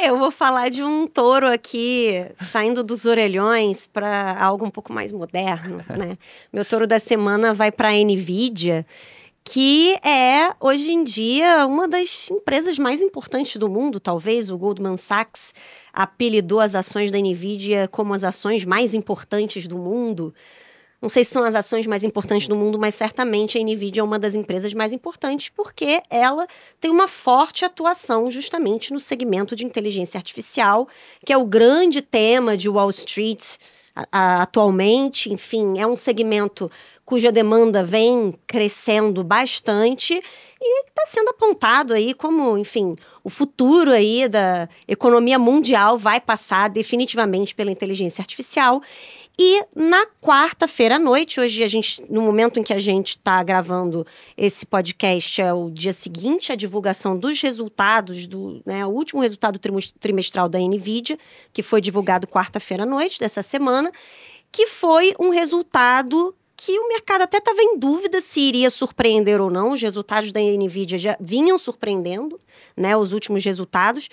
Eu vou falar de um touro aqui, saindo dos orelhões para algo um pouco mais moderno, né? Meu touro da semana vai para a Nvidia, que é hoje em dia uma das empresas mais importantes do mundo, talvez. O Goldman Sachs apelidou as ações da Nvidia como as ações mais importantes do mundo não sei se são as ações mais importantes do mundo, mas certamente a Nvidia é uma das empresas mais importantes porque ela tem uma forte atuação justamente no segmento de inteligência artificial, que é o grande tema de Wall Street a, a, atualmente. Enfim, é um segmento cuja demanda vem crescendo bastante e está sendo apontado aí como, enfim, o futuro aí da economia mundial vai passar definitivamente pela inteligência artificial. E na quarta-feira à noite, hoje a gente, no momento em que a gente está gravando esse podcast, é o dia seguinte, a divulgação dos resultados do né, o último resultado trimestral da Nvidia, que foi divulgado quarta-feira à noite dessa semana, que foi um resultado que o mercado até estava em dúvida se iria surpreender ou não. Os resultados da Nvidia já vinham surpreendendo, né, os últimos resultados.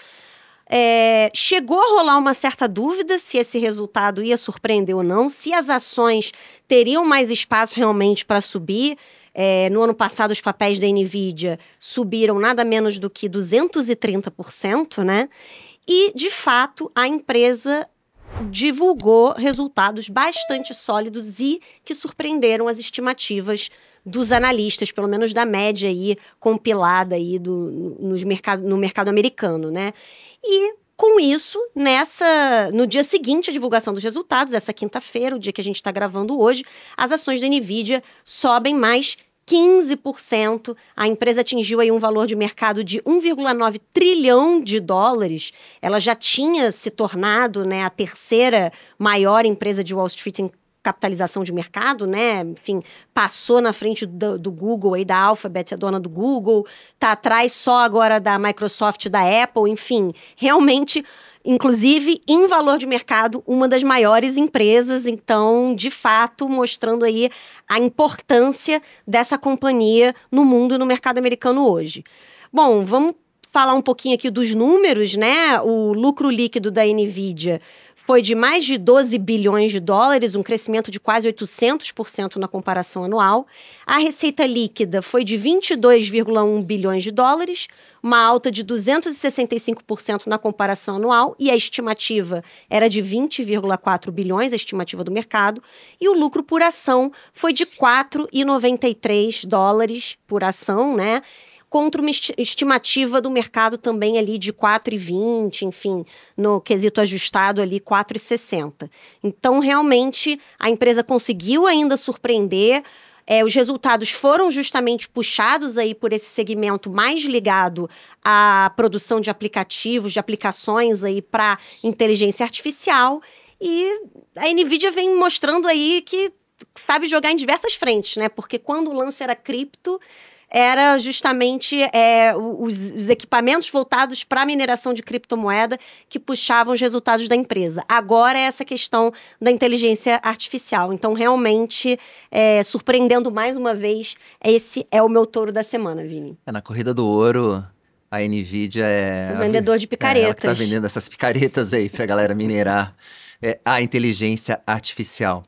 É, chegou a rolar uma certa dúvida se esse resultado ia surpreender ou não, se as ações teriam mais espaço realmente para subir. É, no ano passado, os papéis da Nvidia subiram nada menos do que 230%, né? E, de fato, a empresa divulgou resultados bastante sólidos e que surpreenderam as estimativas dos analistas, pelo menos da média aí compilada aí do, nos mercado, no mercado americano, né? E com isso, nessa no dia seguinte à divulgação dos resultados, essa quinta-feira, o dia que a gente está gravando hoje, as ações da Nvidia sobem mais 15%. A empresa atingiu aí um valor de mercado de 1,9 trilhão de dólares. Ela já tinha se tornado né, a terceira maior empresa de Wall Street em capitalização de mercado, né? Enfim, passou na frente do, do Google aí, da Alphabet, a é dona do Google, tá atrás só agora da Microsoft, da Apple, enfim, realmente inclusive em valor de mercado, uma das maiores empresas. Então, de fato, mostrando aí a importância dessa companhia no mundo e no mercado americano hoje. Bom, vamos falar um pouquinho aqui dos números, né? O lucro líquido da Nvidia foi de mais de 12 bilhões de dólares, um crescimento de quase 800% na comparação anual. A receita líquida foi de 22,1 bilhões de dólares, uma alta de 265% na comparação anual, e a estimativa era de 20,4 bilhões, a estimativa do mercado, e o lucro por ação foi de 4,93 dólares por ação, né? contra uma estimativa do mercado também ali de 4,20, enfim, no quesito ajustado ali 4,60. Então, realmente, a empresa conseguiu ainda surpreender. É, os resultados foram justamente puxados aí por esse segmento mais ligado à produção de aplicativos, de aplicações aí para inteligência artificial. E a Nvidia vem mostrando aí que sabe jogar em diversas frentes, né? Porque quando o lance era cripto, era justamente é, os, os, equipamentos voltados para a mineração de criptomoeda que puxavam os resultados da empresa. Agora é essa questão da inteligência artificial. Então, realmente, é, surpreendendo mais uma vez, esse é o meu touro da semana, Vini. É, na Corrida do Ouro, a NVIDIA é... O vendedor de picaretas. É, ela tá vendendo essas picaretas aí para a galera minerar é, a inteligência artificial.